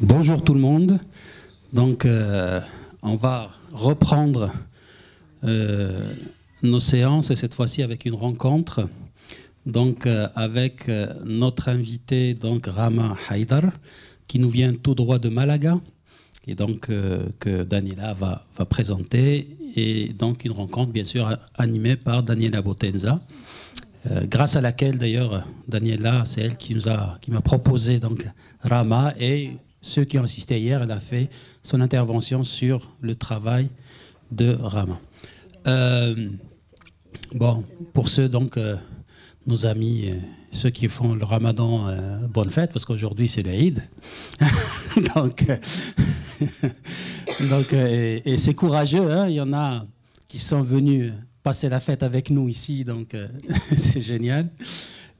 Bonjour tout le monde. Donc, euh, on va reprendre euh, nos séances, et cette fois-ci avec une rencontre, donc euh, avec euh, notre invité, donc Rama Haidar, qui nous vient tout droit de Malaga, et donc euh, que Daniela va, va, présenter, et donc une rencontre bien sûr animée par Daniela Botenza. grâce à laquelle d'ailleurs Daniela, c'est elle qui nous a, qui m'a proposé donc Rama et ceux qui ont assisté hier, elle a fait son intervention sur le travail de Rama. Bon, pour ceux donc, euh, nos amis, euh, ceux qui font le ramadan, euh, bonne fête, parce qu'aujourd'hui c'est l'Aïd. donc, donc et, c'est courageux, hein. il y en a qui sont venus passer la fête avec nous ici, donc c'est génial.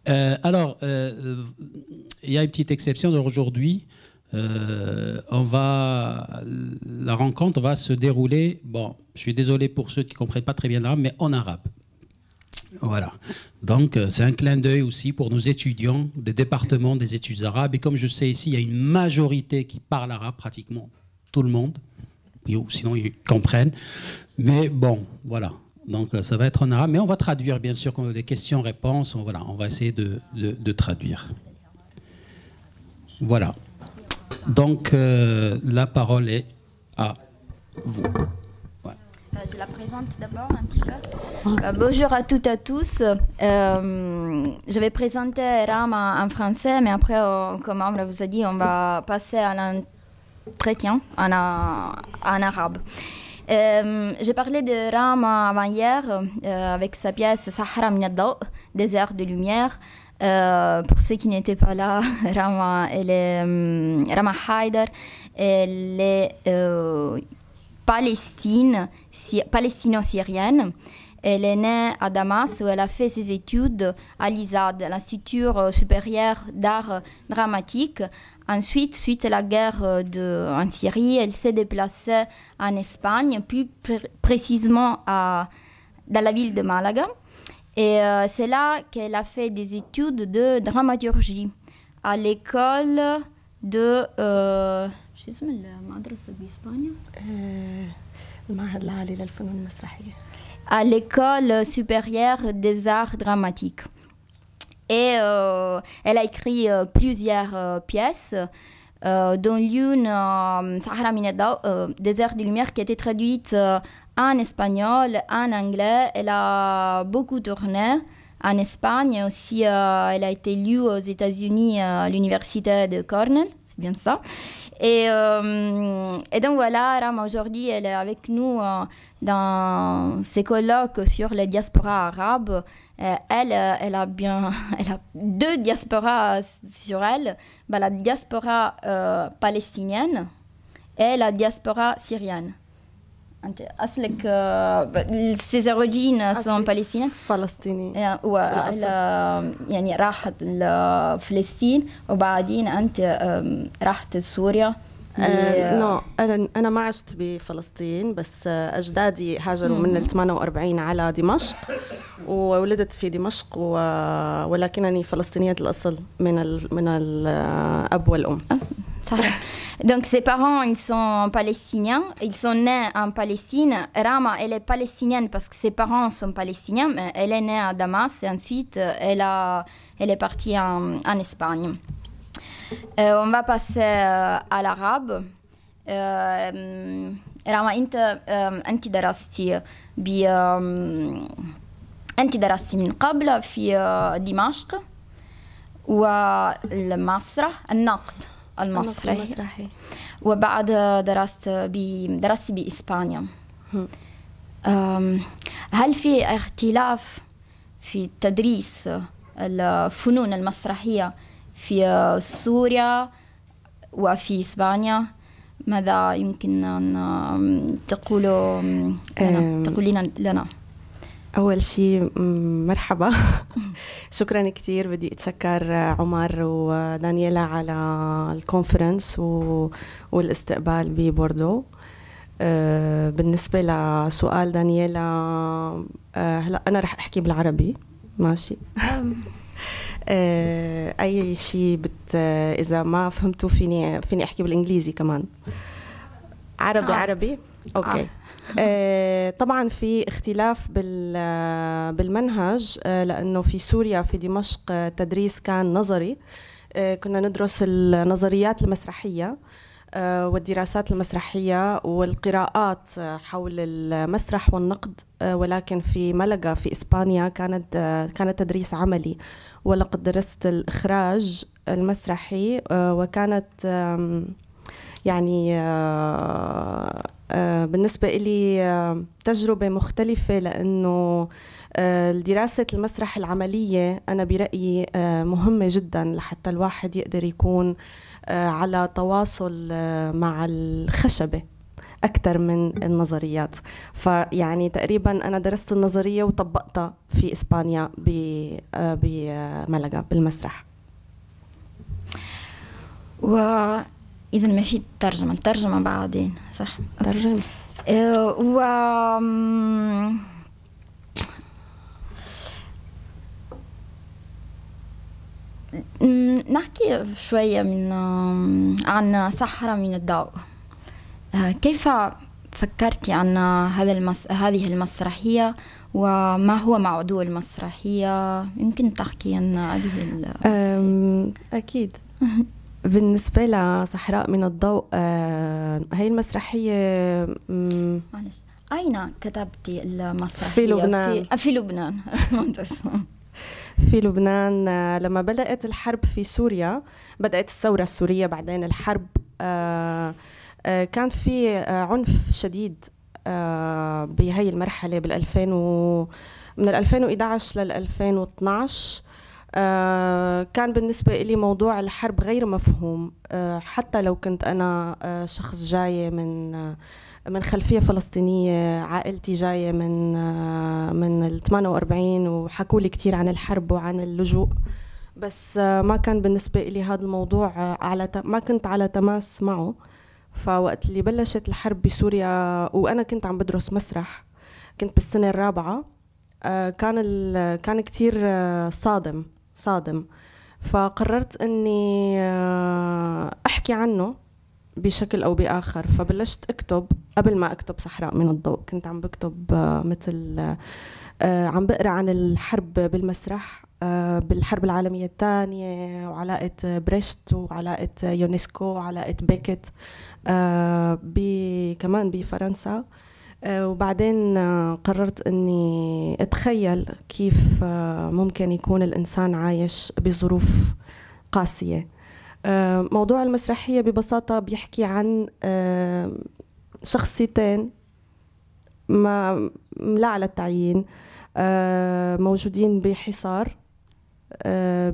alors, il y a une petite exception aujourd'hui. on va, la rencontre va se dérouler, bon, je suis désolé pour ceux qui comprennent pas très bien l'arabe, mais en arabe. Voilà. Donc, euh, c'est un clin d'œil aussi pour nos étudiants des départements des études arabes. Et comme je sais ici, il y a une majorité qui parle arabe, pratiquement tout le monde. Sinon, ils comprennent. Mais bon, voilà. Donc, euh, ça va être en arabe. Mais on va traduire, bien sûr, quand on a des questions-réponses. On, voilà, on va essayer de, traduire. Voilà. Donc, euh, la parole est à vous. Euh, je la présente d'abord un petit peu. Euh, bonjour à toutes et à tous. Euh, je vais présenter Rama en, français, mais après, comme Amra vous a dit, on va passer à l'entretien en, en, arabe. J'ai parlé de Rama avant-hier avec sa pièce Sahara des désert de lumière. pour ceux qui n'étaient pas là, Rama, elle est, Rama Haider, elle est palestine, si, palestino-syrienne. Elle est née à Damas où elle a fait ses études à l'ISAD, l'Institut euh, supérieur d'art dramatique. Ensuite, suite à la guerre euh, de, en Syrie, elle s'est déplacée en Espagne, plus précisément à, dans la ville de Malaga. Et euh, c'est là qu'elle a fait des études de dramaturgie à l'école de à l'école supérieure des arts dramatiques. Et euh, elle a écrit euh, plusieurs euh, pièces, dont l'une, Sahara Mineda, Désert de lumière, qui a été traduite en espagnol, en anglais. Elle a beaucoup tourné en Espagne. Aussi, elle a été lue aux États-Unis à l'université de Cornell bien ça. Et, euh, et donc voilà, Rama aujourd'hui, elle est avec nous euh, dans ses colloques sur les diaspora arabes. Euh, elle, elle a bien, elle a deux diasporas sur elle, bah, la diaspora palestinienne et la diaspora syrienne. انت اصلك آه، السيزاروجين سون باليستينيان فلسطيني يعني راحت لفلسطين وبعدين انت راحت لسوريا آه، نو انا انا ما عشت بفلسطين بس آه، اجدادي هاجروا من ال 48 على دمشق وولدت في دمشق ولكنني فلسطينيه الاصل من من الاب والام صحيح Donc ses parents, ils sont palestiniens, ils sont nés en Palestine. Rama, elle est palestinienne parce que ses parents sont palestiniens, mais elle est née à Damas et ensuite euh, elle, a, elle est partie en, Espagne. Euh, on va passer euh, à l'arabe. Rama, tu as انت درستي ب من قبل في دمشق المسرحي, المسرحي. وبعد درست درست بإسبانيا هل في اختلاف في تدريس الفنون المسرحية في سوريا وفي إسبانيا ماذا يمكن أن تقولوا لنا, تقول لنا اول شيء مرحبا شكرا كثير بدي اتشكر عمر ودانييلا على الكونفرنس و... والاستقبال ببوردو أه، بالنسبه لسؤال دانييلا أه، هلا انا رح احكي بالعربي ماشي أه، اي شيء بت اذا ما فهمتوا فيني فيني احكي بالانجليزي كمان عربي عربي اوكي آه، طبعا في اختلاف آه، بالمنهج آه، لانه في سوريا في دمشق تدريس كان نظري كنا ندرس النظريات المسرحيه والدراسات المسرحية والقراءات حول المسرح والنقد ولكن في ملقا في إسبانيا كانت كان تدريس عملي ولقد درست الإخراج المسرحي وكانت يعني آه، بالنسبة إلي آه، تجربة مختلفة لأنه آه، دراسة المسرح العملية أنا برأيي مهمة جدا لحتى الواحد يقدر يكون على تواصل مع الخشبة أكثر من النظريات فيعني تقريبا أنا درست النظرية وطبقتها في إسبانيا بملقا بالمسرح و اذا ما في ترجمه الترجمه بعدين صح ترجمه آه، و نحكي شوية من آه، عن صحراء من الضوء آه، كيف فكرتي عن هذا المس... هذه المسرحية وما هو موضوع المسرحية يمكن تحكي عن هذه أكيد بالنسبة لصحراء من الضوء آه، هاي المسرحية معلش أين كتبتي المسرحية؟ في لبنان في, آه، في لبنان في لبنان آه، لما بدأت الحرب في سوريا بدأت الثورة السورية بعدين الحرب كان في عنف شديد بهي المرحلة بال2000 و من 2011 لل 2012 آه، كان بالنسبة إلي موضوع الحرب غير مفهوم آه، حتى لو كنت أنا آه، شخص جاية من من خلفية فلسطينية عائلتي جاية من من ال 48 وحكوا لي كثير عن الحرب وعن اللجوء بس ما كان بالنسبة لي هذا الموضوع على ما كنت على تماس معه فوقت اللي بلشت الحرب بسوريا وأنا كنت عم بدرس مسرح كنت بالسنة الرابعة كان كان كثير صادم صادم فقررت اني آه، احكي عنه بشكل او باخر فبلشت اكتب قبل ما اكتب صحراء من الضوء كنت عم بكتب آه، مثل آه، عم بقرا عن الحرب بالمسرح بالحرب العالمية الثانية وعلاقة بريشت وعلاقة يونسكو وعلاقة بيكت كمان بفرنسا بي آه، وبعدين آه، قررت اني اتخيل كيف آه، ممكن يكون الانسان عايش بظروف قاسيه موضوع المسرحيه ببساطه بيحكي عن شخصيتين ما لا على التعيين موجودين بحصار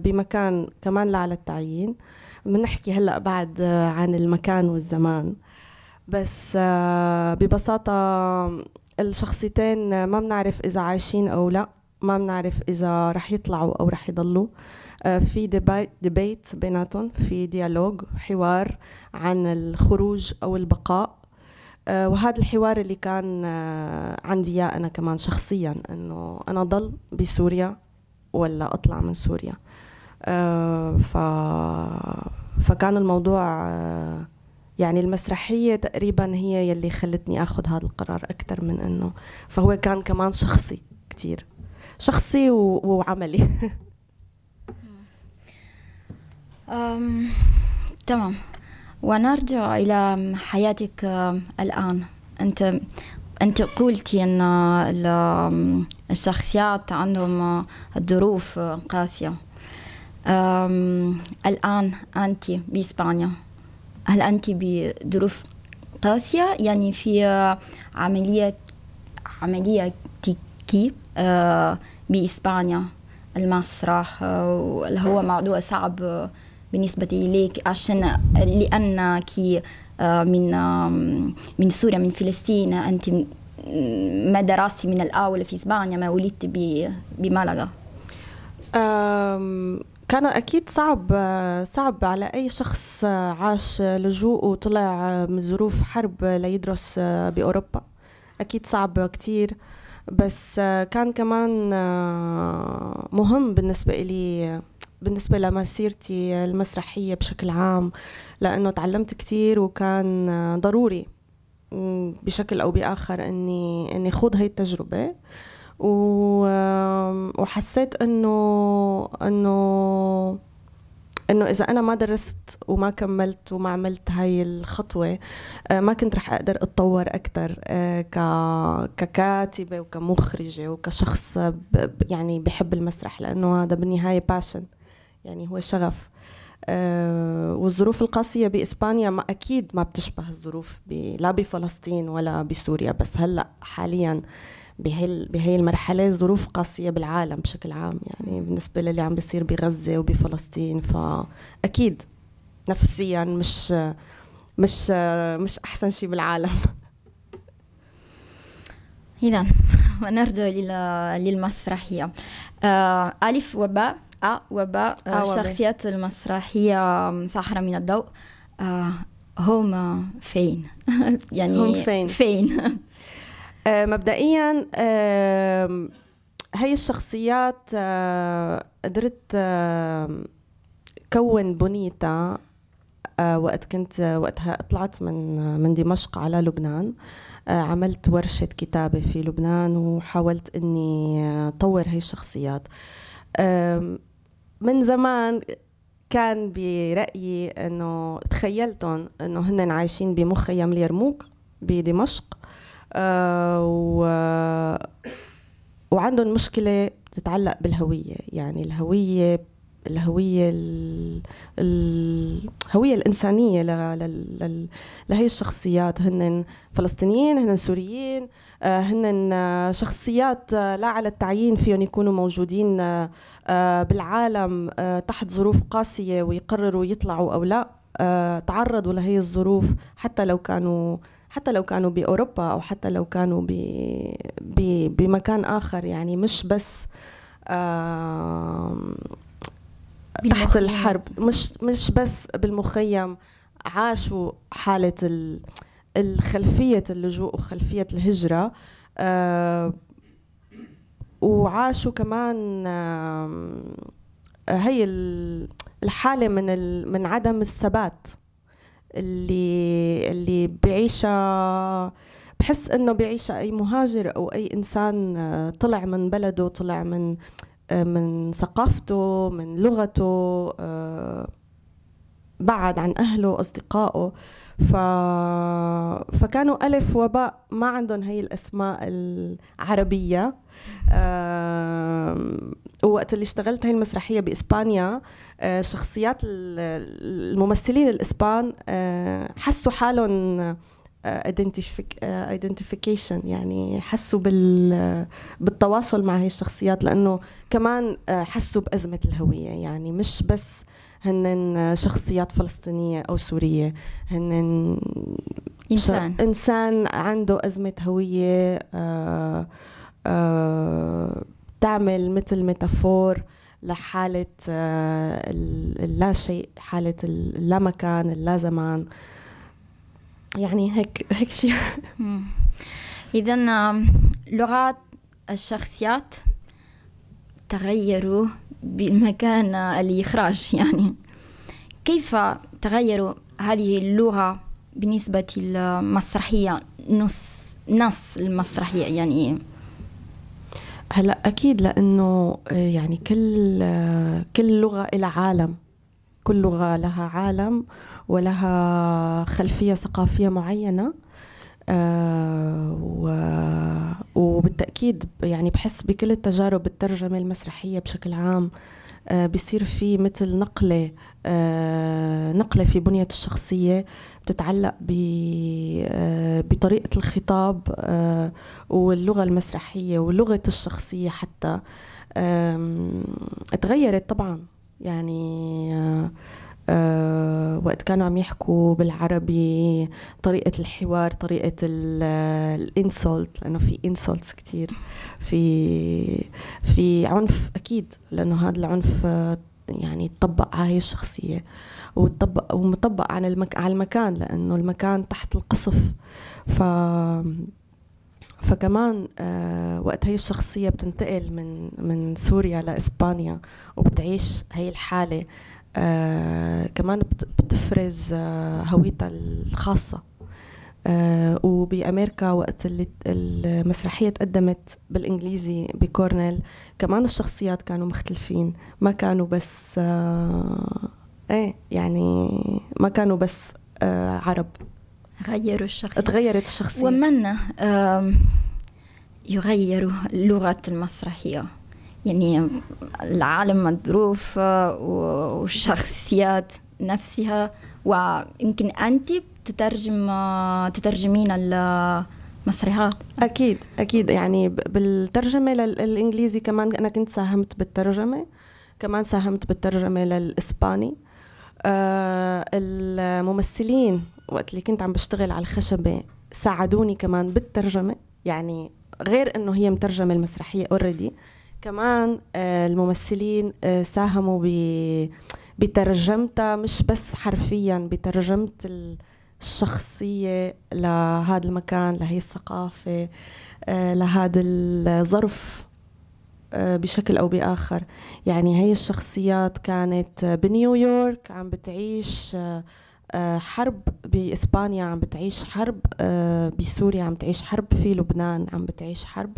بمكان كمان لا على التعيين بنحكي هلا بعد عن المكان والزمان بس آه، ببساطة الشخصيتين ما بنعرف إذا عايشين أو لا ما بنعرف إذا رح يطلعوا أو رح يضلوا آه، في ديبيت, بيناتهم في ديالوج حوار عن الخروج أو البقاء آه، وهذا الحوار اللي كان عندي اياه انا كمان شخصيا انه انا ضل بسوريا ولا اطلع من سوريا ف فكان الموضوع يعني المسرحية تقريبا هي يلي خلتني أخذ هذا القرار أكثر من أنه فهو كان كمان شخصي كتير شخصي و... وعملي أم... تمام ونرجع إلى حياتك الآن أنت أنت قلتي أن الشخصيات عندهم ظروف قاسية الآن أنت بإسبانيا هل أنت بظروف قاسية يعني في عملية عملية تكي آه، بإسبانيا المسرح آه، اللي هو موضوع صعب بالنسبة إليك عشان لأنك آه، من من سوريا من فلسطين أنت ما درستي من الأول في إسبانيا ما ولدت بملقا كان اكيد صعب صعب على اي شخص عاش لجوء وطلع من ظروف حرب ليدرس باوروبا اكيد صعب كتير بس كان كمان مهم بالنسبه لي بالنسبة لمسيرتي المسرحية بشكل عام لأنه تعلمت كتير وكان ضروري بشكل أو بآخر أني أني خوض هاي التجربة وحسيت انه انه انه اذا انا ما درست وما كملت وما عملت هاي الخطوه آه، ما كنت رح اقدر اتطور اكثر آه، ككاتبه وكمخرجه وكشخص يعني بحب المسرح لانه هذا بالنهايه باشن يعني هو شغف آه، والظروف القاسية بإسبانيا ما أكيد ما بتشبه الظروف لا بفلسطين ولا بسوريا بس هلأ حالياً بهي بهي المرحله ظروف قاسيه بالعالم بشكل عام يعني بالنسبه للي عم بيصير بغزه وبفلسطين فاكيد نفسيا مش مش مش احسن شيء بالعالم اذا ونرجع للمسرحيه آه الف وباء أ وباء الشخصيات المسرحيه ساحره من الضوء آه هم فين يعني هم فين فين آه، مبدئيا هي آه، الشخصيات آه، قدرت كون بنيتها وقت كنت وقتها طلعت من من دمشق على لبنان عملت ورشة كتابة في لبنان وحاولت إني طور هاي الشخصيات من زمان كان برأيي إنه تخيلتهم إنه هن عايشين بمخيم اليرموك بدمشق آه، و وعندهم مشكله تتعلق بالهويه يعني الهويه الهويه الهويه الانسانيه لهي الشخصيات هن فلسطينيين هن سوريين آه، هن آه، شخصيات لا على التعيين فيهم يكونوا موجودين بالعالم تحت ظروف قاسيه ويقرروا يطلعوا او لا تعرضوا لهي الظروف حتى لو كانوا حتى لو كانوا باوروبا او حتى لو كانوا ب... ب... بمكان اخر يعني مش بس آه تحت الحرب مش مش بس بالمخيم عاشوا حاله ال... الخلفيه اللجوء وخلفيه الهجره آه وعاشوا كمان آه هي الحاله من ال... من عدم الثبات اللي اللي بعيشها بحس انه بعيشها اي مهاجر او اي انسان آه، طلع من بلده طلع من آه، من ثقافته من لغته آه، بعد عن اهله اصدقائه ف... فكانوا ألف وباء ما عندهم هي الأسماء العربية وقت اللي اشتغلت هاي المسرحيه باسبانيا آه، شخصيات الممثلين الاسبان آه، حسوا حالهم ايدنتيفيكيشن آه، يعني حسوا بال بالتواصل مع هي الشخصيات لانه كمان حسوا بازمه الهويه يعني مش بس هن شخصيات فلسطينيه او سوريه هن انسان انسان عنده ازمه هويه آآ آآ تعمل مثل ميتافور لحالة آه، لا شيء حالة اللا مكان اللا زمان يعني هيك هيك شيء إذا لغات الشخصيات تغيروا بالمكان الإخراج يعني كيف تغيروا هذه اللغة بالنسبة للمسرحية نص نص المسرحية يعني هلا اكيد لانه آه، يعني كل آه، كل لغه لها عالم كل لغه لها عالم ولها خلفيه ثقافيه معينه آه، وبالتأكيد يعني بحس بكل التجارب الترجمة المسرحية بشكل عام آه، بصير في مثل نقلة آه، نقلة في بنية الشخصية بتتعلق بطريقة الخطاب واللغة المسرحية ولغة الشخصية حتى تغيرت طبعا يعني آه، وقت كانوا عم يحكوا بالعربي طريقة الحوار طريقة الانسولت لأنه في انسولتس كتير في في عنف أكيد لأنه هذا العنف آه، يعني طبق على هي الشخصية وطبق ومطبق على المك على المكان لأنه المكان تحت القصف ف فكمان آه وقت هي الشخصية بتنتقل من من سوريا لإسبانيا وبتعيش هي الحالة آه كمان بتفرز آه هويتها الخاصة آه وبأمريكا وقت اللي المسرحية تقدمت بالإنجليزي بكورنيل كمان الشخصيات كانوا مختلفين ما كانوا بس آه، ايه يعني ما كانوا بس آه، عرب غيروا الشخصية تغيرت الشخصية ومن يغير لغة المسرحية يعني العالم الظروف والشخصيات نفسها ويمكن أنت تترجم تترجمين المسرحات أكيد أكيد يعني بالترجمة للإنجليزي كمان أنا كنت ساهمت بالترجمة كمان ساهمت بالترجمة للإسباني آه، الممثلين وقت اللي كنت عم بشتغل على الخشبة ساعدوني كمان بالترجمة يعني غير انه هي مترجمه المسرحيه اوريدي كمان آه، الممثلين آه، ساهموا بترجمتها مش بس حرفيا بترجمة الشخصية لهذا المكان لهي الثقافة آه، لهذا الظرف بشكل أو بآخر يعني هي الشخصيات كانت بنيويورك عم بتعيش آه، حرب بإسبانيا عم بتعيش حرب آه، بسوريا عم تعيش حرب في لبنان عم بتعيش حرب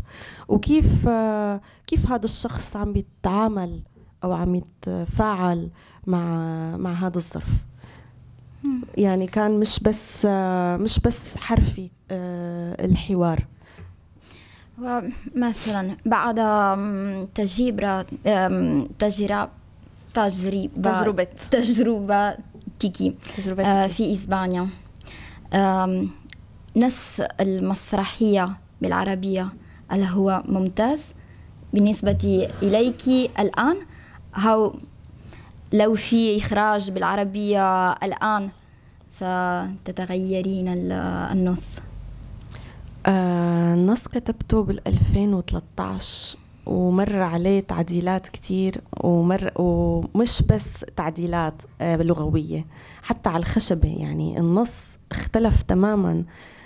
وكيف آه، كيف هذا الشخص عم بيتعامل أو عم يتفاعل مع مع هذا الظرف يعني كان مش بس مش بس حرفي الحوار مثلا بعد تجربة تجربة تجربة تجربة تيكي آه، في إسبانيا نص المسرحية بالعربية هل هو ممتاز بالنسبة إليك الآن هاو لو في إخراج بالعربية الآن ستتغيرين النص آه، النص كتبته بال 2013 ومر عليه تعديلات كتير ومر ومش بس تعديلات آه، لغوية حتى على الخشبة يعني النص اختلف تماما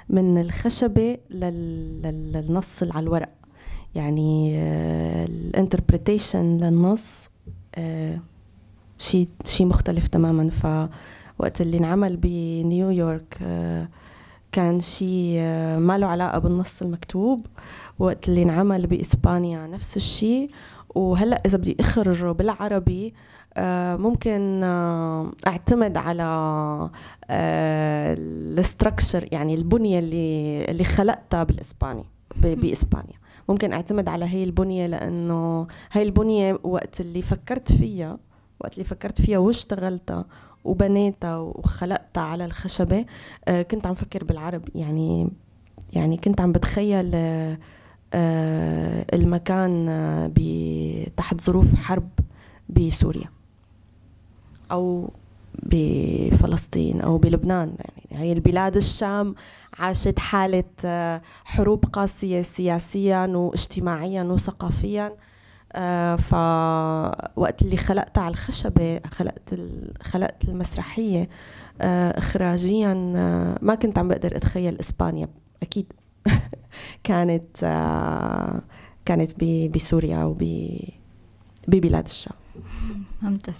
من الخشبة للنص على الورق يعني آه، الانتربريتيشن للنص شيء آه، شيء مختلف تماما فوقت اللي انعمل بنيويورك كان شيء آه، ما له علاقة بالنص المكتوب وقت اللي انعمل بإسبانيا نفس الشيء وهلأ إذا بدي أخرجه بالعربي آه، ممكن آه، اعتمد على الاستراكشر يعني البنيه اللي اللي خلقتها بالاسباني باسبانيا ممكن اعتمد على هي البنيه لانه هي البنيه وقت اللي فكرت فيها وقت اللي فكرت فيها واشتغلتها وبنيتها وخلقتها على الخشبة آه، كنت عم فكر بالعرب يعني يعني كنت عم بتخيل آه، آه، المكان تحت ظروف حرب بسوريا أو بفلسطين أو بلبنان يعني هي البلاد الشام عاشت حالة حروب قاسية سياسيا واجتماعيا وثقافيا آه، فوقت اللي خلقت على الخشبة خلقت خلقت المسرحية آه، إخراجيا آه، ما كنت عم بقدر أتخيل إسبانيا أكيد كانت كانت بسوريا ببلاد الشام ممتاز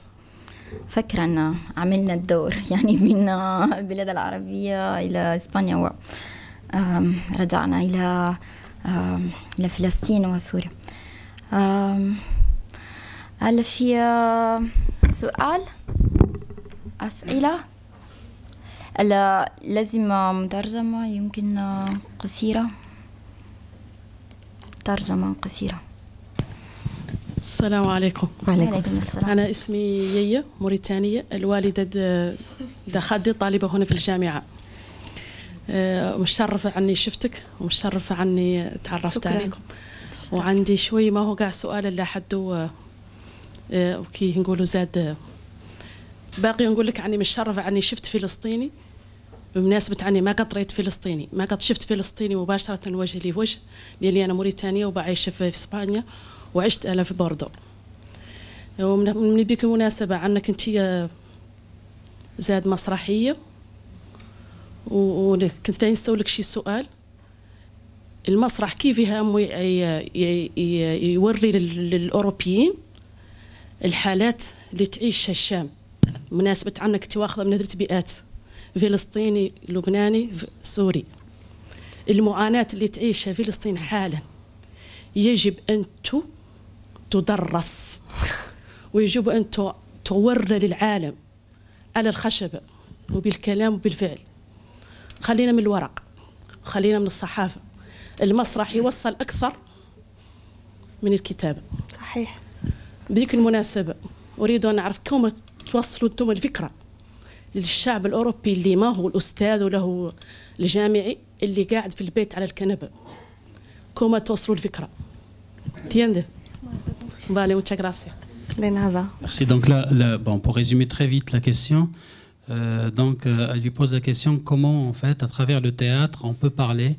فكرة أن عملنا الدور يعني من البلاد العربية إلى إسبانيا ورجعنا إلى إلى فلسطين وسوريا هل في سؤال أسئلة ألا لازم مترجمة يمكن قصيرة ترجمة قصيرة السلام عليكم وعليكم السلام أنا اسمي يية موريتانية الوالدة دخادي طالبة هنا في الجامعة آه، مشرفة عني شفتك ومشرفة عني تعرفت شكرا. عليكم وعندي شوي ما هو قاع سؤال اللي حدو آه، وكي نقولوا زاد آه، باقي نقول لك عني متشرف عني شفت فلسطيني بمناسبة عني ما قد رأيت فلسطيني ما قد شفت فلسطيني مباشرة وجه لوجه لأني أنا موريتانية وبعيش في إسبانيا وعشت أنا في بوردو ومن بك مناسبة عنك أنت زاد مسرحية وكنت نسولك شي سؤال المسرح كيف يهم يوري للأوروبيين الحالات اللي تعيشها الشام مناسبة عنك تواخذة من هذه بيئات فلسطيني لبناني سوري المعاناة اللي تعيشها فلسطين حالا يجب أن تدرس ويجب أن تورى للعالم على الخشبة وبالكلام وبالفعل خلينا من الورق خلينا من الصحافة المسرح يوصل أكثر من الكتابة صحيح بذيك المناسبة أريد أن أعرف كيف توصلوا أنتم الفكرة للشعب الأوروبي اللي ما هو الأستاذ ولا هو الجامعي اللي قاعد في البيت على الكنبة كيف توصلوا الفكرة تيندف بالي muchas gracias. De ميرسي دونك لا بون بو bon, pour résumer très vite la euh, donc euh, elle lui pose la question comment en fait, à travers le théâtre, on peut parler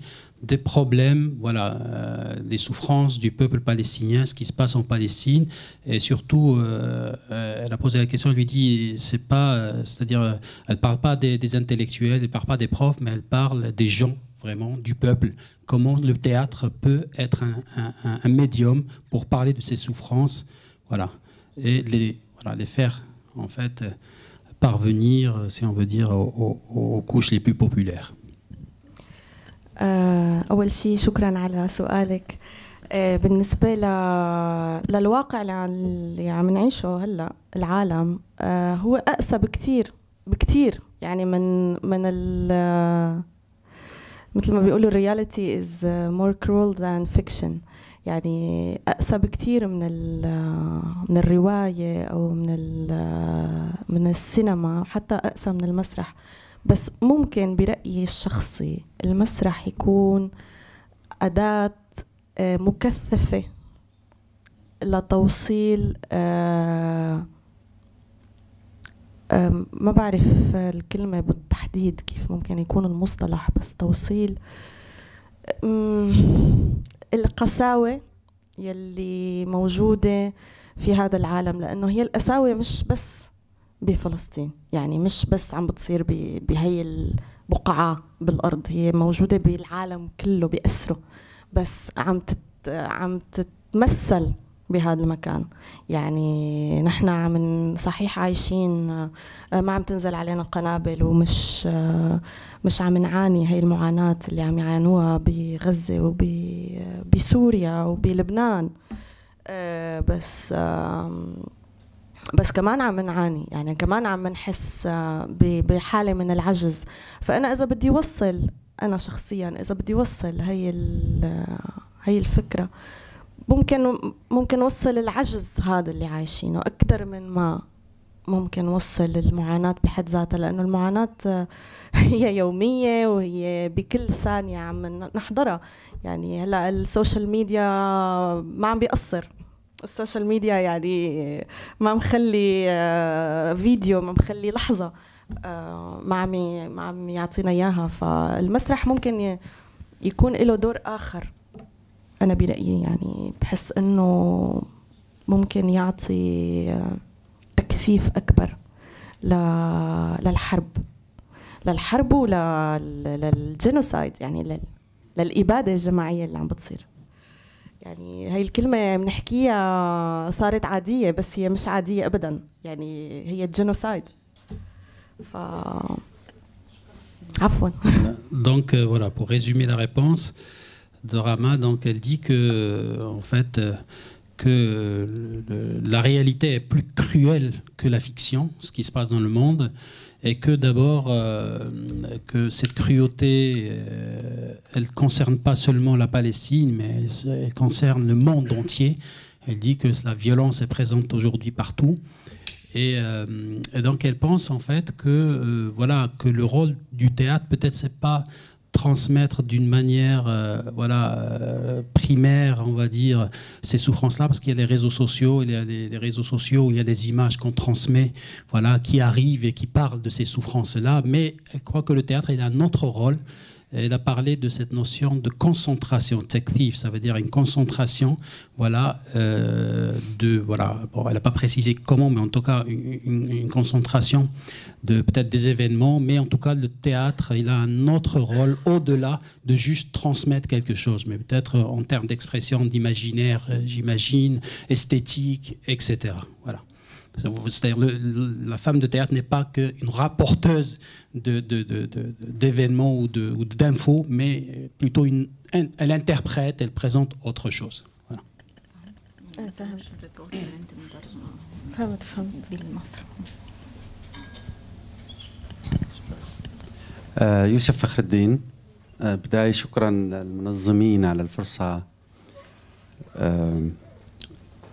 des problèmes, voilà, euh, des souffrances du peuple palestinien, ce qui se passe en Palestine, et surtout, euh, euh, elle a posé la question, elle lui dit, c'est pas, c'est-à-dire, elle parle pas des, intellectuels, elle parle pas des profs, mais elle parle des gens vraiment du peuple, comment le théâtre peut être un, médium pour parler de ces souffrances, voilà, et les, les faire en fait parvenir, si on veut dire, aux couches les plus populaires. آه، أول شيء شكرا على سؤالك آه، بالنسبة للواقع اللي عم نعيشه هلا العالم آه، هو أقسى بكثير بكثير يعني من من ال مثل ما بيقولوا الرياليتي از مور كرول ذان فيكشن يعني أقسى بكثير من ال من الرواية أو من ال من السينما حتى أقسى من المسرح بس ممكن برأيي الشخصي المسرح يكون أداة آه، مكثفة لتوصيل آه، آه، ما بعرف الكلمة بالتحديد كيف ممكن يكون المصطلح بس توصيل القساوة يلي موجودة في هذا العالم لأنه هي القساوة مش بس بفلسطين يعني مش بس عم بتصير بهي البقعة بالأرض هي موجودة بالعالم كله بأسره بس عم تت عم تتمثل بهذا المكان يعني نحن عم صحيح عايشين آه، ما عم تنزل علينا قنابل ومش آه، مش عم نعاني هي المعاناة اللي عم يعانوها بغزة وبسوريا وبلبنان آه، بس بس كمان عم نعاني يعني كمان عم نحس آه، بحاله من العجز فانا اذا بدي وصل انا شخصيا اذا بدي وصل هي آه، هي الفكره ممكن ممكن وصل العجز هذا اللي عايشينه اكثر من ما ممكن وصل المعاناة بحد ذاتها لأنه المعاناة آه، هي يومية وهي بكل ثانية عم نحضرها يعني هلا السوشيال ميديا ما عم بيقصر السوشيال ميديا يعني ما مخلي آه، فيديو ما مخلي لحظه آه، ما عم ما عم يعطينا اياها فالمسرح ممكن يكون له دور اخر انا برايي يعني بحس انه ممكن يعطي آه، تكثيف اكبر للحرب للحرب وللجينوسايد يعني للاباده الجماعيه اللي عم بتصير يعني هاي الكلمة بنحكيها صارت عادية بس هي مش عادية أبدا يعني هي جينوسايد ف عفوا Donc euh, voilà, pour résumer la réponse de Rama, elle dit que en fait euh, que la réalité est plus cruelle que la fiction, ce qui se passe dans le monde, et que d'abord euh, que cette cruauté, euh, elle ne concerne pas seulement la Palestine, mais elle, concerne le monde entier. Elle dit que la violence est présente aujourd'hui partout. Et, euh, et, donc elle pense en fait que voilà que le rôle du théâtre peut-être c'est pas transmettre d'une manière euh, voilà, euh, primaire, on va dire, ces souffrances-là, parce qu'il y a les réseaux sociaux, il y a réseaux sociaux où il y a des images qu'on transmet, voilà, qui arrivent et qui parlent de ces souffrances-là, mais je crois que le théâtre il a un autre rôle, elle a parlé de cette notion de concentration, tective ça veut dire une concentration, voilà, euh, de, voilà, bon, elle n'a pas précisé comment, mais en tout cas une, une concentration de peut-être des événements, mais en tout cas le théâtre, il a un autre rôle au-delà de juste transmettre quelque chose, mais peut-être en termes d'expression, d'imaginaire, euh, j'imagine, esthétique, etc. Voilà. C'est-à-dire la femme de théâtre n'est pas qu'une rapporteuse d'événements de, ou d'infos, mais plutôt une, elle interprète, elle présente autre chose. Voilà. شكرا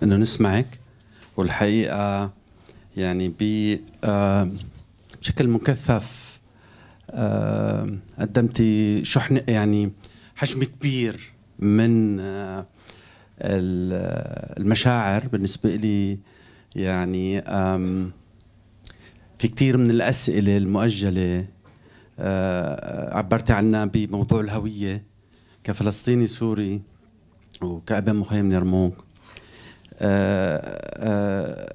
على نسمعك والحقيقه يعني آه، بشكل مكثف آه، قدمتي شحن يعني حجم كبير من آه، المشاعر بالنسبه لي يعني في كثير من الاسئله المؤجله عبرت عنها بموضوع الهويه كفلسطيني سوري وكابن مخيم نرموك آه، آه،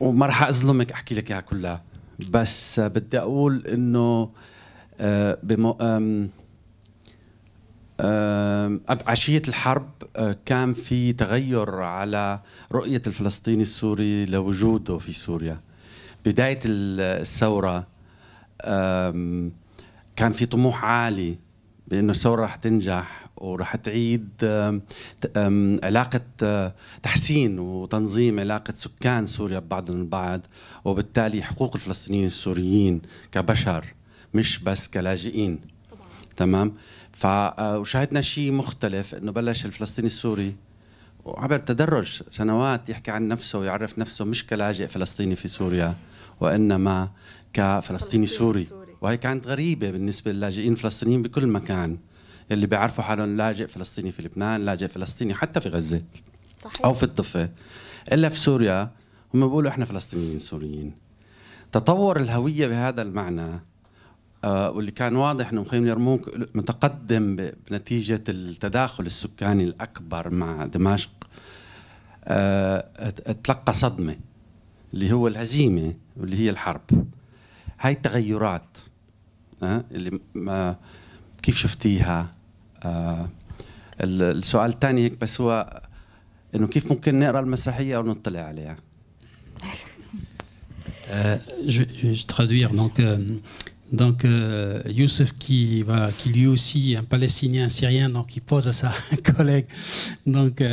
وما رح اظلمك احكي لك اياها كلها بس بدي اقول انه آه، بمو... أم... أم... عشية الحرب كان في تغير على رؤية الفلسطيني السوري لوجوده في سوريا بداية الثورة كان في طموح عالي بأنه الثورة رح تنجح ورح تعيد علاقة تحسين وتنظيم علاقة سكان سوريا ببعضهم البعض وبالتالي حقوق الفلسطينيين السوريين كبشر مش بس كلاجئين طبعا. تمام فشاهدنا شيء مختلف انه بلش الفلسطيني السوري وعبر تدرج سنوات يحكي عن نفسه ويعرف نفسه مش كلاجئ فلسطيني في سوريا وانما كفلسطيني سوري وهي كانت غريبه بالنسبه للاجئين الفلسطينيين بكل مكان اللي بيعرفوا حالهم لاجئ فلسطيني في لبنان لاجئ فلسطيني حتى في غزة صحيح. أو في الضفة إلا في سوريا هم بيقولوا إحنا فلسطينيين سوريين تطور الهوية بهذا المعنى آه، واللي كان واضح انه مخيم اليرموك متقدم بنتيجه التداخل السكاني الاكبر مع دمشق آه، تلقى صدمه اللي هو الهزيمه واللي هي الحرب هاي التغيرات آه، اللي ما كيف شفتيها السؤال الثاني هيك بس هو انه كيف ممكن نقرا المسرحيه او نطلع عليها je, vais traduire. Donc, euh, donc euh, Youssef, qui, voilà, qui lui aussi un Palestinien, Syrien, donc il pose à sa collègue donc, euh,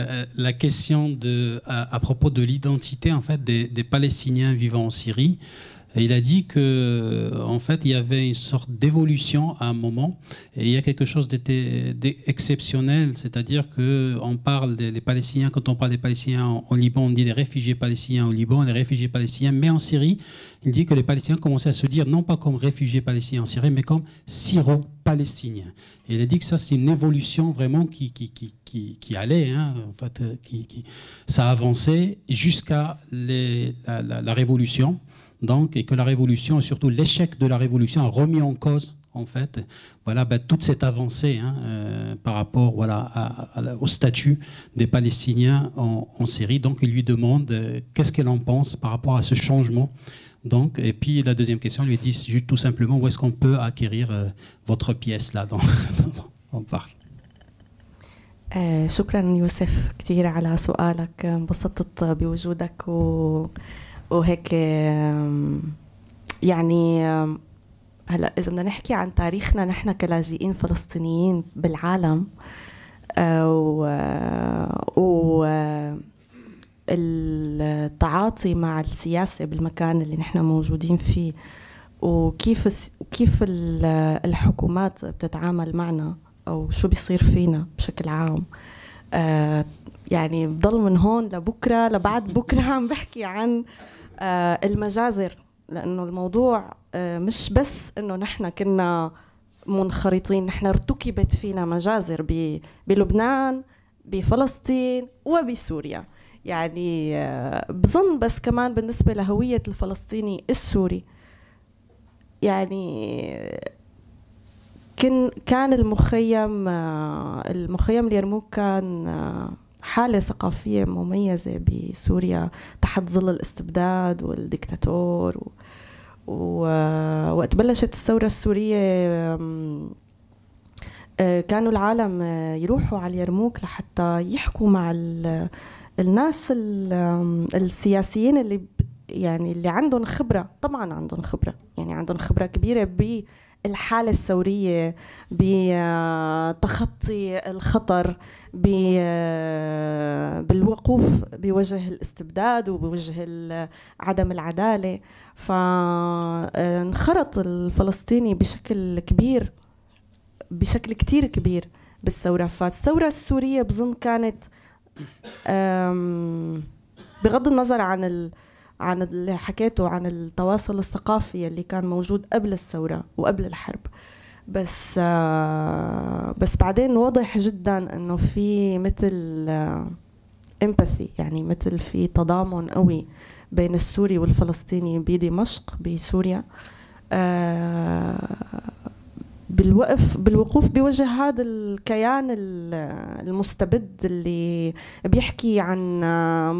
la question de, à, à propos de l'identité en fait, des, des Palestiniens vivant en Syrie il a dit que en fait il y avait une sorte d'évolution à un moment et il y a quelque chose d'exceptionnel, c'est-à-dire que on parle des, Palestiniens quand on parle des Palestiniens au Liban, on dit des réfugiés palestiniens au Liban, les réfugiés palestiniens, mais en Syrie, il dit que les Palestiniens commençaient à se dire non pas comme réfugiés palestiniens en Syrie, mais comme syro-palestiniens. il a dit que ça c'est une évolution vraiment qui allait, hein, en fait, qui, ça avançait jusqu'à la, la révolution donc, et que la révolution, et surtout l'échec de la révolution, a remis en cause en fait, voilà, ben, toute cette avancée hein, euh, par rapport voilà, au statut des Palestiniens en, Syrie. Donc, il lui demande euh, qu'est-ce qu'elle en pense par rapport à ce changement. Donc, et puis la deuxième question, lui dit juste tout simplement où est-ce qu'on peut acquérir euh, votre pièce là dans, dans, dans يوسف كثير على سؤالك انبسطت بوجودك و وهيك يعني هلا اذا بدنا نحكي عن تاريخنا نحن كلاجئين فلسطينيين بالعالم آه، و و التعاطي مع السياسه بالمكان اللي نحن موجودين فيه وكيف كيف الحكومات بتتعامل معنا او شو بيصير فينا بشكل عام آه، يعني بضل من هون لبكره لبعد بكره عم بحكي عن آه، المجازر لانه الموضوع آه، مش بس انه نحن كنا منخرطين نحن ارتكبت فينا مجازر بلبنان بفلسطين وبسوريا يعني آه، بظن بس كمان بالنسبة لهوية الفلسطيني السوري يعني كان كان المخيم المخيم اليرموك كان حالة ثقافية مميزة بسوريا تحت ظل الاستبداد والدكتاتور و... ووقت بلشت الثورة السورية آه، كانوا العالم آه، يروحوا على اليرموك لحتى يحكوا مع الناس السياسيين اللي يعني اللي عندهم خبرة طبعا عندهم خبرة يعني عندهم خبرة كبيرة ب الحالة الثورية بتخطي الخطر بالوقوف بوجه الاستبداد وبوجه عدم العدالة فانخرط آه، الفلسطيني بشكل كبير بشكل كتير كبير بالثورة فالثورة السورية بظن كانت بغض النظر عن عن اللي حكيته عن التواصل الثقافي اللي كان موجود قبل الثورة وقبل الحرب بس آه بس بعدين واضح جدا انه في مثل امباثي آه يعني مثل في تضامن قوي بين السوري والفلسطيني بدمشق بسوريا آه بالوقف بالوقوف بوجه هذا الكيان المستبد اللي بيحكي عن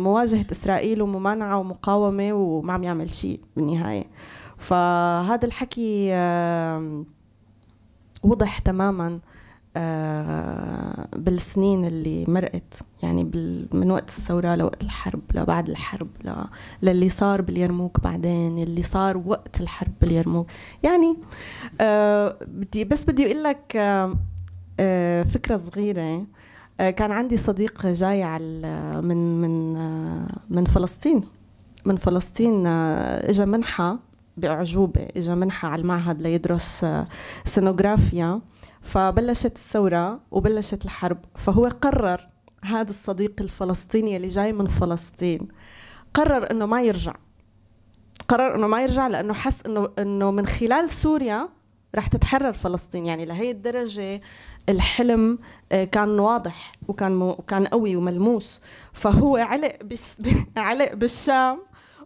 مواجهة إسرائيل وممانعة ومقاومة وما عم يعمل شيء بالنهاية فهذا الحكي وضح تماما آه، بالسنين اللي مرقت يعني من وقت الثورة لوقت الحرب لبعد الحرب ل... للي صار باليرموك بعدين اللي صار وقت الحرب باليرموك يعني آه، بدي بس بدي أقول لك آه، فكرة صغيرة كان عندي صديق جاي على من من من فلسطين من فلسطين اجى منحة بأعجوبة اجى منحة على المعهد ليدرس سينوغرافيا فبلشت الثورة وبلشت الحرب فهو قرر هذا الصديق الفلسطيني اللي جاي من فلسطين قرر انه ما يرجع قرر انه ما يرجع لانه حس انه انه من خلال سوريا رح تتحرر فلسطين يعني لهي الدرجة الحلم آه، كان واضح وكان مو وكان قوي وملموس فهو علق بس علق بالشام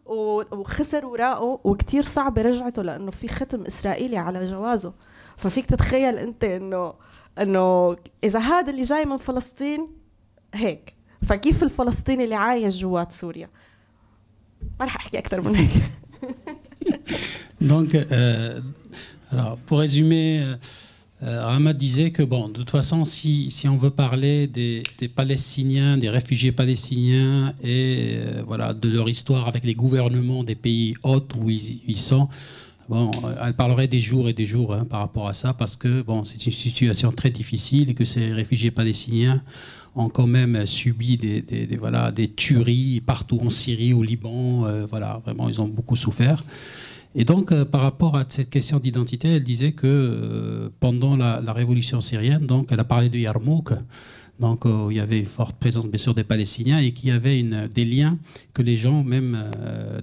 وخسر وراقه وكتير صعبة رجعته لأنه في ختم إسرائيلي على جوازه ففيك تتخيل انت انه انه اذا هذا اللي جاي من فلسطين هيك فكيف الفلسطيني اللي عايش جوات سوريا ما رح احكي اكثر من هيك Donc, euh، alors, pour résumer, euh, Ahmad disait que, bon, de toute façon, si, si on veut parler des, des Palestiniens, des réfugiés palestiniens et euh, voilà, de leur histoire avec les gouvernements des pays hôtes où ils, ils sont, euh, elle parlerait des jours et des jours hein, par rapport à ça, parce que bon, c'est une situation très difficile et que ces réfugiés palestiniens ont quand même subi des, voilà, des tueries partout en Syrie, au Liban. Euh, voilà, vraiment, ils ont beaucoup souffert. Et donc, euh, par rapport à cette question d'identité, elle disait que pendant la, révolution syrienne, donc, elle a parlé de Yarmouk, donc il y avait une forte présence, bien sûr, des Palestiniens et qu'il y avait des liens que les gens, même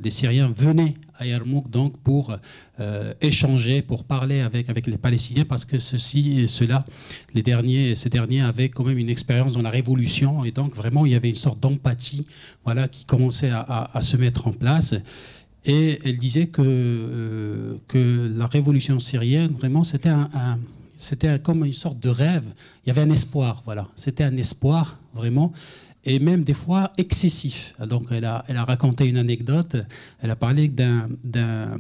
des Syriens, venaient à donc pour euh, échanger, pour parler avec, avec les Palestiniens, parce que ceci et cela, les derniers, ces derniers avaient quand même une expérience dans la révolution, et donc vraiment il y avait une sorte d'empathie voilà, qui commençait à, se mettre en place. Et elle disait que, euh, que la révolution syrienne, vraiment, c'était un c'était comme une sorte de rêve. Il y avait un espoir, voilà. C'était un espoir, vraiment et même des fois excessif. Donc elle a, elle a raconté une anecdote, elle a parlé d'un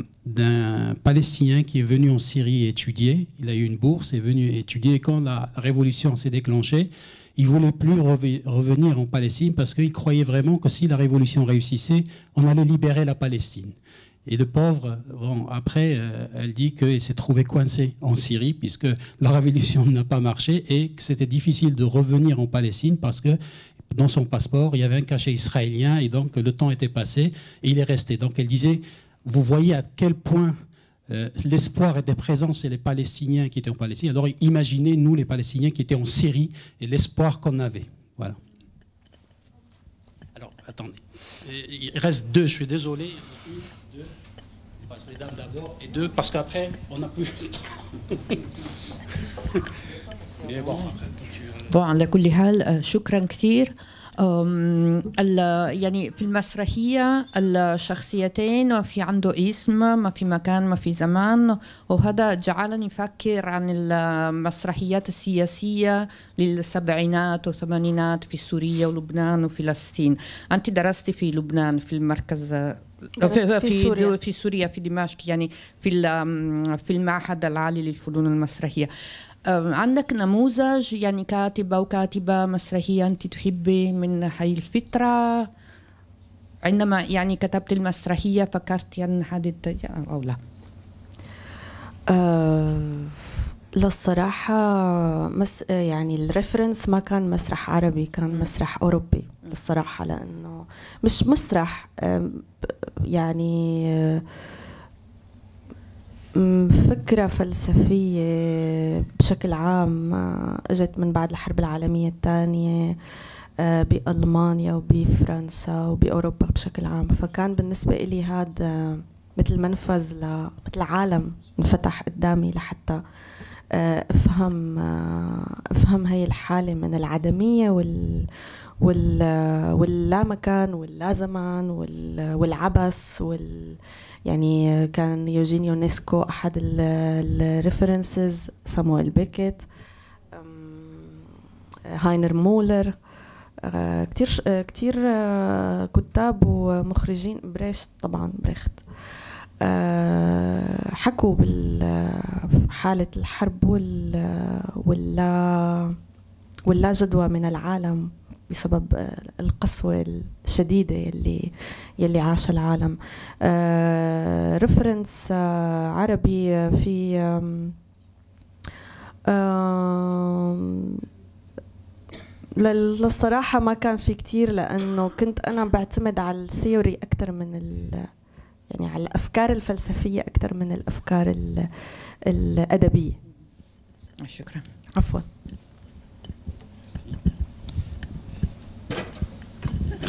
Palestinien qui est venu en Syrie étudier, il a eu une bourse, est venu étudier, et quand la révolution s'est déclenchée, il voulait plus revenir en Palestine parce qu'il croyait vraiment que si la révolution réussissait, on allait libérer la Palestine. Et le pauvre, bon, après, euh, elle dit qu'il s'est trouvé coincé en Syrie puisque la révolution n'a pas marché et que c'était difficile de revenir en Palestine parce que dans son passeport, il y avait un cachet israélien et donc le temps était passé et il est resté. Donc elle disait, vous voyez à quel point euh, l'espoir était présent chez les Palestiniens qui étaient en Palestine. Alors imaginez, nous, les Palestiniens qui étaient en Syrie, et l'espoir qu'on avait. Voilà. Alors, attendez. Euh, il reste deux, je suis désolé. Une, deux. Passe les dames d'abord, et deux, parce qu'après, on n'a plus bon, après. بون على كل حال آه، شكرا كثير يعني في المسرحية الشخصيتين في عنده اسم ما في مكان ما في زمان وهذا جعلني أفكر عن المسرحيات السياسية للسبعينات والثمانينات في سوريا ولبنان وفلسطين أنت درست في لبنان في المركز آه، في, في سوريا في سوريا في دمشق يعني في في المعهد العالي للفنون المسرحيه عندك نموذج يعني كاتب أو كاتبة مسرحية أنت تحبي من هاي الفترة عندما يعني كتبت المسرحية فكرت يعني حدد أو لا أه للصراحة مس يعني الريفرنس ما كان مسرح عربي كان مسرح أوروبي للصراحة لأنه مش مسرح يعني فكرة فلسفية بشكل عام آه، اجت من بعد الحرب العالمية الثانية آه، بألمانيا وبفرنسا وبأوروبا بشكل عام فكان بالنسبة إلي هذا مثل منفذ ل مثل عالم انفتح قدامي لحتى آه، افهم افهم هي الحالة من العدمية وال وال واللا مكان واللا زمان والعبث وال يعني كان يوجين يونسكو احد الريفرنسز سامويل بيكيت هاينر مولر آه، كتير آه، كتير آه، كتاب ومخرجين بريشت طبعا بريخت حكوا بحالة الحرب وال ولا ولا جدوى من العالم بسبب آه، القسوة الشديدة يلي يلي عاشها العالم ريفرنس آه، آه، عربي في للصراحة ما كان في كتير لأنه كنت أنا بعتمد على الثيوري أكثر من ال يعني على الأفكار الفلسفية أكثر من الأفكار ال الأدبية شكرا عفوا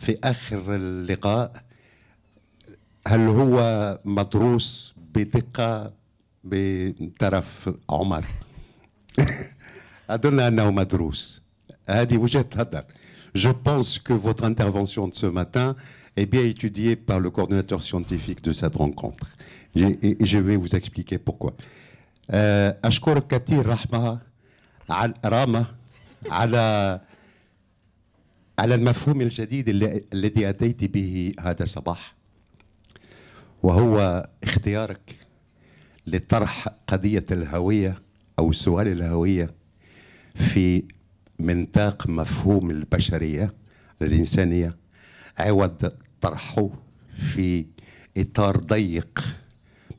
في Je pense que votre intervention de ce matin est bien étudiée par le coordinateur scientifique de cette rencontre. Et je vais vous expliquer pourquoi. Euh, أشكرك كثير رحمة على على المفهوم الجديد الذي أتيت به هذا الصباح وهو اختيارك لطرح قضية الهوية أو سؤال الهوية في منطاق مفهوم البشرية الإنسانية عوض طرحه في إطار ضيق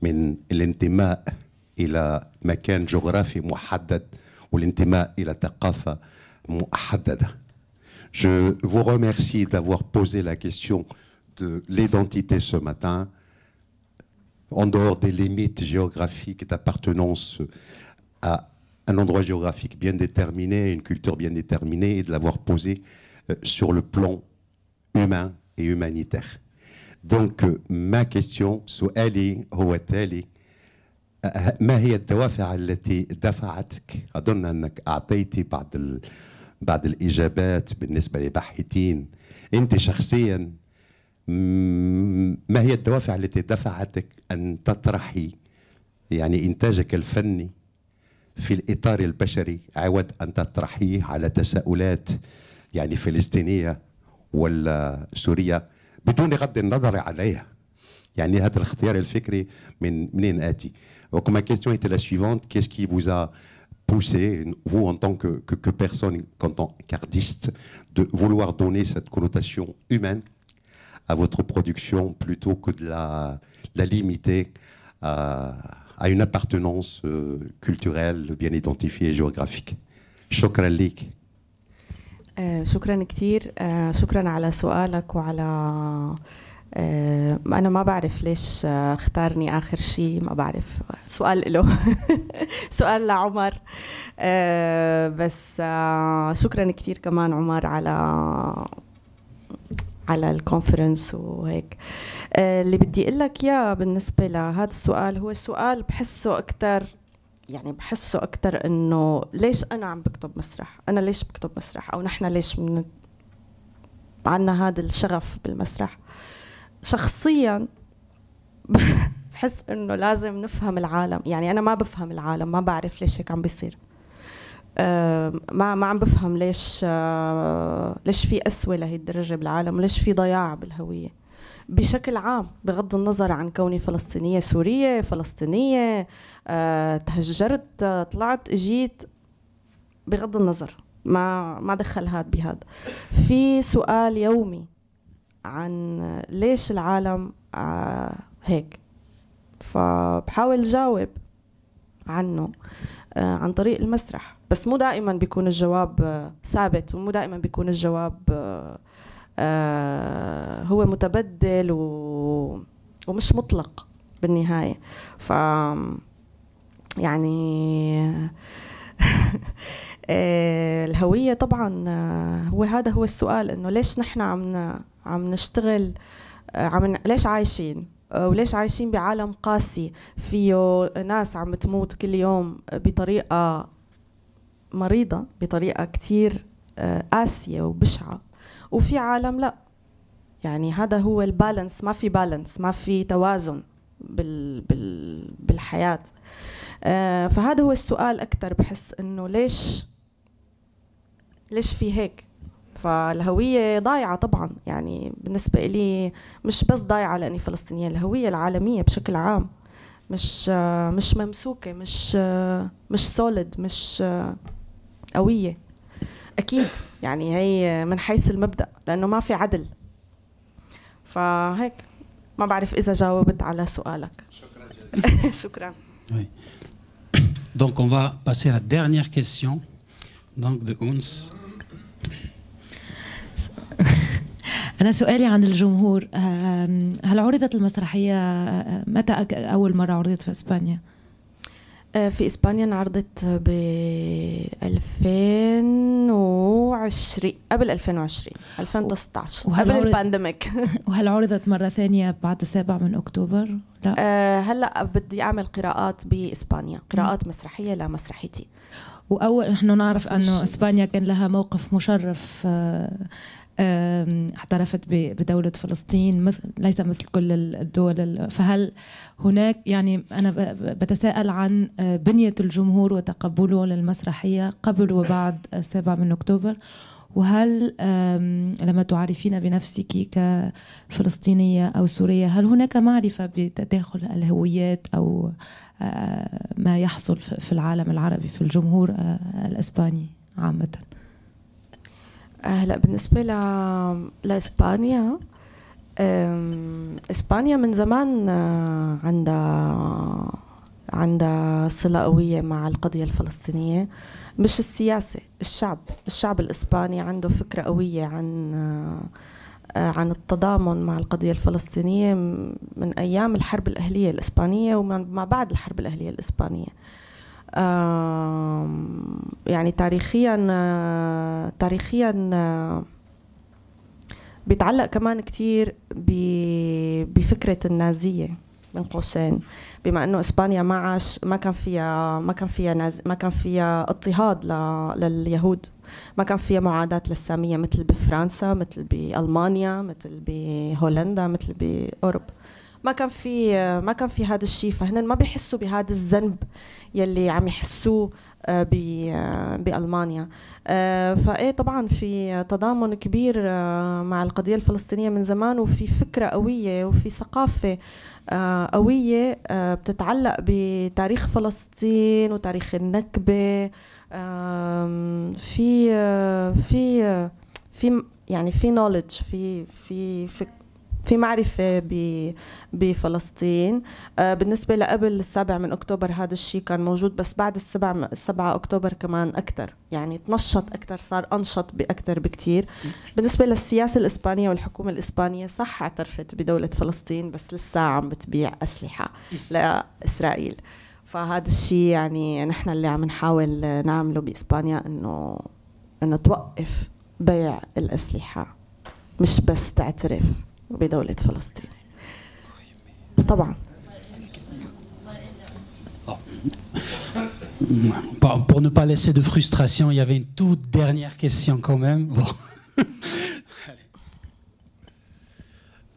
من الانتماء إلى مكان جغرافي محدد والانتماء إلى ثقافة محددة Je vous remercie d'avoir posé la question de l'identité ce matin, en dehors des limites géographiques d'appartenance à un endroit géographique bien déterminé, une culture bien déterminée, et de l'avoir posé euh, sur le plan humain et humanitaire. Donc euh, ma question, سؤالي هو التالي ما هي الدوافع التي دفعتك انك بعد الإجابات بالنسبة لباحثين أنت شخصيا ما هي الدوافع التي دفعتك أن تطرحي يعني إنتاجك الفني في الإطار البشري عوض أن تطرحيه على تساؤلات يعني فلسطينية ولا سورية بدون غض النظر عليها يعني هذا الاختيار الفكري من منين آتي وكما كيستيون la suivante qu'est-ce qui poussé, vous en tant que, personne, en tant qu'artiste, de vouloir donner cette connotation humaine à votre production plutôt que de la, la limiter à, une appartenance euh, culturelle bien identifiée et géographique. شكرا شكرا على سؤالك وعلى آه، أنا ما بعرف ليش آه، اختارني آخر شيء ما بعرف سؤال له سؤال لعمر آه، بس شكرا كثير كمان عمر على على الكونفرنس وهيك اللي بدي اقول لك اياه بالنسبه لهذا السؤال هو سؤال بحسه اكثر يعني بحسه اكثر انه ليش انا عم بكتب مسرح انا ليش بكتب مسرح او نحن ليش من عندنا هذا الشغف بالمسرح آه شخصيا بحس انه لازم نفهم العالم يعني انا ما بفهم العالم ما بعرف ليش هيك عم بيصير أه ما ما عم بفهم ليش أه ليش في قسوه لهي الدرجه بالعالم ليش في ضياع بالهويه بشكل عام بغض النظر عن كوني فلسطينيه سوريه فلسطينيه أه تهجرت آه، طلعت اجيت بغض النظر ما ما دخل هاد بهاد في سؤال يومي عن ليش العالم آه، هيك فبحاول جاوب عنه آه، عن طريق المسرح بس مو دائما بيكون الجواب آه، ثابت ومو دائما بيكون الجواب هو متبدل و... ومش مطلق بالنهاية ف يعني الهوية طبعا هو هذا هو السؤال انه ليش نحن عم عم نشتغل آه، عم ليش عايشين آه، وليش عايشين بعالم قاسي فيه ناس عم تموت كل يوم بطريقة مريضة بطريقة كثير آه، قاسية وبشعة وفي عالم لا يعني هذا هو البالانس ما في بالانس ما في توازن بال بال بالحياة فهذا هو السؤال أكثر بحس إنه ليش ليش في هيك فالهوية ضايعة طبعا يعني بالنسبة لي مش بس ضايعة لأني فلسطينية الهوية العالمية بشكل عام مش مش ممسوكة مش مش سوليد مش قوية أكيد يعني هي من حيث المبدأ لأنه ما في عدل فهيك ما بعرف إذا جاوبت على سؤالك شكرا جزيلا شكرا دونك اون فا باسي لا دارنيير كيسيون دونك دو اونس أنا سؤالي عن الجمهور آه، هل عرضت المسرحية آه، متى أول مرة عرضت في إسبانيا؟ آه، في إسبانيا انعرضت ب 2020 قبل 2020 2019 قبل البانديميك وهل عرضت مرة ثانية بعد 7 من أكتوبر؟ لا أه هلا بدي أعمل قراءات بإسبانيا قراءات م. مسرحية لمسرحيتي وأول نحن نعرف أنه إسبانيا كان لها موقف مشرف اعترفت بدولة فلسطين مثل ليس مثل كل الدول فهل هناك يعني أنا بتساءل عن آه، بنية الجمهور وتقبله للمسرحية قبل وبعد السابع من أكتوبر وهل لما تعرفين بنفسك كفلسطينية أو سورية هل هناك معرفة بتداخل الهويات أو آه، ما يحصل في العالم العربي في الجمهور آه، الإسباني عامةً آه، هلا بالنسبة ل... لإسبانيا إسبانيا من زمان آه، عندها عندها صلة قوية مع القضية الفلسطينية مش السياسة الشعب الشعب الإسباني عنده فكرة قوية عن آه، عن التضامن مع القضية الفلسطينية من أيام الحرب الأهلية الإسبانية وما بعد الحرب الأهلية الإسبانية يعني تاريخيا آه، تاريخيا آه، بيتعلق كمان كتير بفكرة النازية بين قوسين بما انه اسبانيا ما عاش ما كان فيها ما كان فيها ناز ما كان فيها اضطهاد لليهود ما كان فيها معاداة للسامية مثل بفرنسا مثل بألمانيا مثل بهولندا مثل بأوروبا ما كان في ما كان في هذا الشيء فهن ما بيحسوا بهذا الذنب يلي عم يحسوه آه، آه، بالمانيا آه، فايه طبعا في تضامن كبير مع القضيه الفلسطينيه من زمان وفي فكره قويه وفي ثقافه قويه بتتعلق بتاريخ فلسطين وتاريخ النكبه في في في يعني في نولج في في فك في معرفة بفلسطين آه، بالنسبة لقبل السابع من أكتوبر هذا الشيء كان موجود بس بعد السبع السبعة أكتوبر كمان أكثر يعني تنشط أكثر صار أنشط بأكثر بكتير بالنسبة للسياسة الإسبانية والحكومة الإسبانية صح اعترفت بدولة فلسطين بس لسه عم بتبيع أسلحة لإسرائيل فهذا الشيء يعني نحن اللي عم نحاول نعمله بإسبانيا إنه إنه توقف بيع الأسلحة مش بس تعترف بدولة فلسطين طبعا Bon, pour ne pas laisser de frustration, il y avait une toute dernière question quand même. Bon.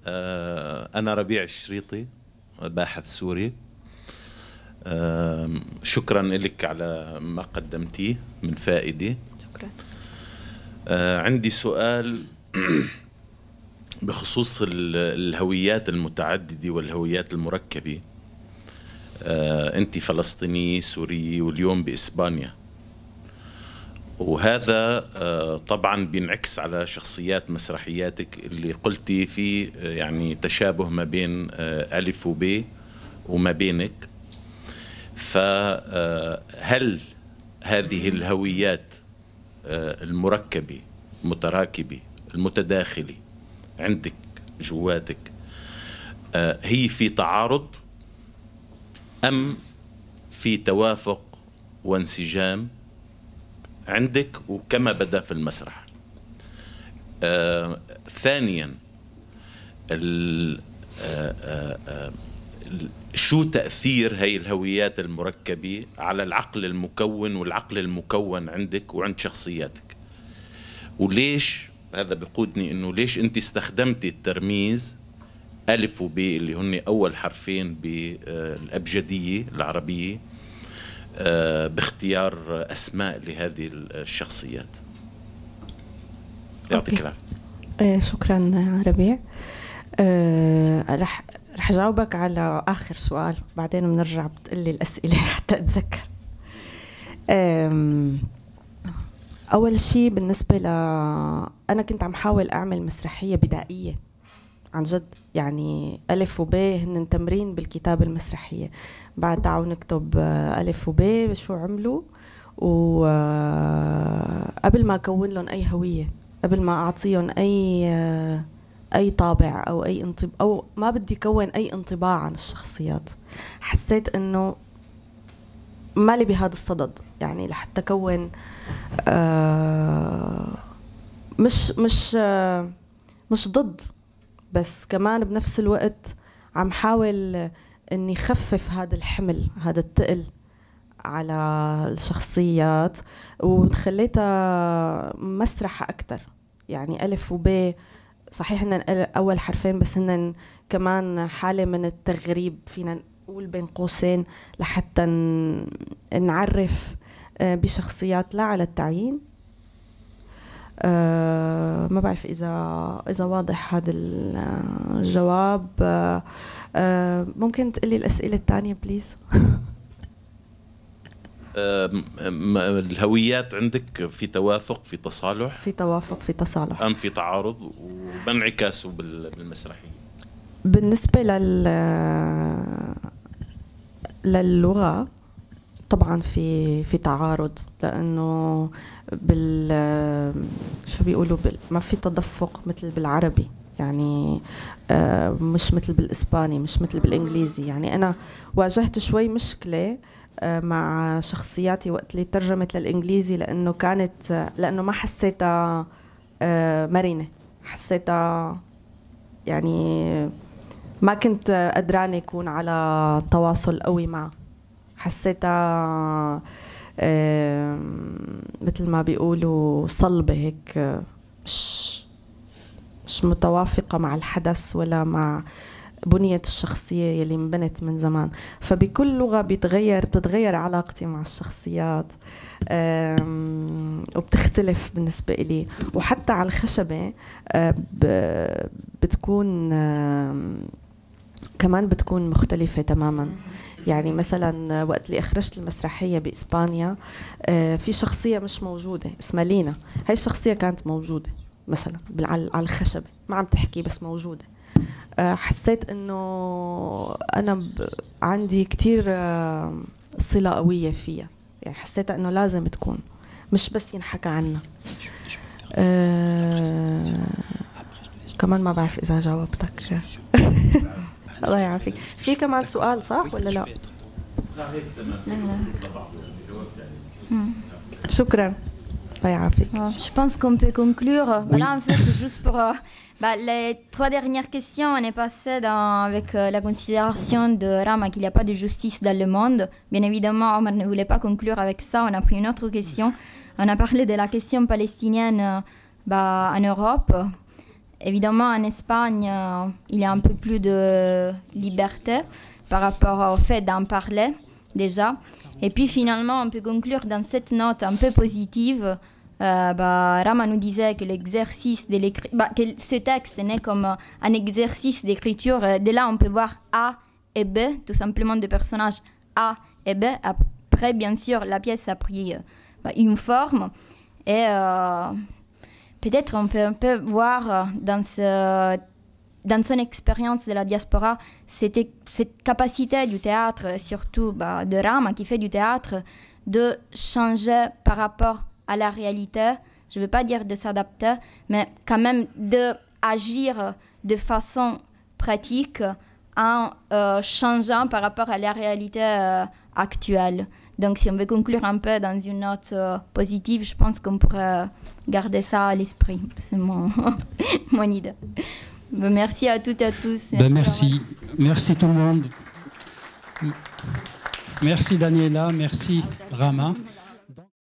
أنا ربيع الشريطي باحث سوري شكرا لك على ما قدمتيه من فائدة شكرا عندي سؤال بخصوص الهويات المتعدده والهويات المركبه آه، انت فلسطيني سوري واليوم باسبانيا وهذا آه، طبعا بينعكس على شخصيات مسرحياتك اللي قلتي في آه، يعني تشابه ما بين الف وب وما بينك فهل هذه الهويات المركبه المتراكبه المتداخله عندك جواتك آه، هي في تعارض أم في توافق وانسجام عندك وكما بدا في المسرح آه ثانيا آه، آه، شو تأثير هاي الهويات المركبة على العقل المكون والعقل المكون عندك وعند شخصياتك وليش هذا بقودني انه ليش انت استخدمتي الترميز الف وب اللي هن اول حرفين بالابجديه آه، العربيه آه، باختيار اسماء لهذه آه، الشخصيات يعطيك العافيه شكرا ربيع أه رح رح جاوبك على اخر سؤال بعدين بنرجع بتقلي الاسئله حتى اتذكر اول شيء بالنسبه ل انا كنت عم حاول اعمل مسرحيه بدائيه عن جد يعني ألف وباء هن تمرين بالكتابة المسرحية بعد تعالوا نكتب ألف وباء شو عملوا وقبل ما أكون لهم أي هوية قبل ما أعطيهم أي أي طابع أو أي انطباع أو ما بدي كون أي انطباع عن الشخصيات حسيت إنه مالي بهذا الصدد يعني لحتى كون آه آه، مش مش آه، مش ضد بس كمان بنفس الوقت عم حاول اني خفف هذا الحمل هذا التقل على الشخصيات وخليتها مسرحة أكثر يعني ألف وب صحيح إن أول حرفين بس هن كمان حالة من التغريب فينا نقول بين قوسين لحتى نعرف آه، بشخصيات لا على التعيين آه، ما بعرف اذا اذا واضح هذا الجواب آه، ممكن تقلي الاسئله الثانيه بليز الهويات عندك في توافق في تصالح في توافق في تصالح ام في تعارض انعكاسه بالمسرحيه بالنسبه لل للغه طبعا في في تعارض لانه بال شو بيقولوا بال ما في تدفق مثل بالعربي يعني آه، مش مثل بالاسباني مش مثل بالانجليزي يعني انا واجهت شوي مشكله آه، مع شخصياتي وقت اللي ترجمت للانجليزي لانه كانت لانه ما حسيتها آه، مرنه حسيتها يعني ما كنت قدرانه يكون على تواصل قوي معه حسيتها مثل ما بيقولوا صلبة هيك مش مش متوافقة مع الحدث ولا مع بنية الشخصية يلي انبنت من زمان فبكل لغة بتغير بتتغير علاقتي مع الشخصيات وبتختلف بالنسبة إلي وحتى على الخشبة آه، بتكون كمان بتكون مختلفة تماما يعني مثلا وقت اللي اخرجت المسرحيه باسبانيا آه، في شخصيه مش موجوده اسمها لينا هاي الشخصيه كانت موجوده مثلا على الخشبه ما عم تحكي بس موجوده آه، حسيت انه انا عندي كثير آه، صله قويه فيها يعني حسيت انه لازم تكون مش بس ينحكى عنها كمان ما بعرف اذا جاوبتك Oh, je pense qu'on peut conclure. Là, en fait, juste pour euh, bah, les trois dernières questions, on est passé avec euh, la considération de Rama qu'il n'y a pas de justice dans le monde. Bien évidemment, Omar ne voulait pas conclure avec ça. On a pris une autre question. On a parlé de la question palestinienne euh, bah, en Europe. Évidemment, en Espagne, euh, il y a un peu plus de liberté par rapport au fait d'en parler déjà. Et puis finalement, on peut conclure dans cette note un peu positive. Euh, bah, Rama nous disait que l'exercice de bah, ce texte n'est comme un exercice d'écriture. Euh, de là, on peut voir A et B, tout simplement des personnages A et B. Après, bien sûr, la pièce a pris bah, une forme. Et peut-être on peut un peu voir euh, dans, son expérience de la diaspora cette, cette capacité du théâtre, surtout bah, de Rama qui fait du théâtre, de changer par rapport à la réalité. Je ne veux pas dire de s'adapter, mais quand même d'agir de, de façon pratique en euh, changeant par rapport à la réalité euh, actuelle. Donc, si on veut conclure un peu dans une note euh, positive, je pense qu'on pourrait garder ça à l'esprit. C'est mon, mon idée. Ben, merci à toutes et à tous. Ben, merci. merci. tout le monde. Merci Daniela, merci Rama.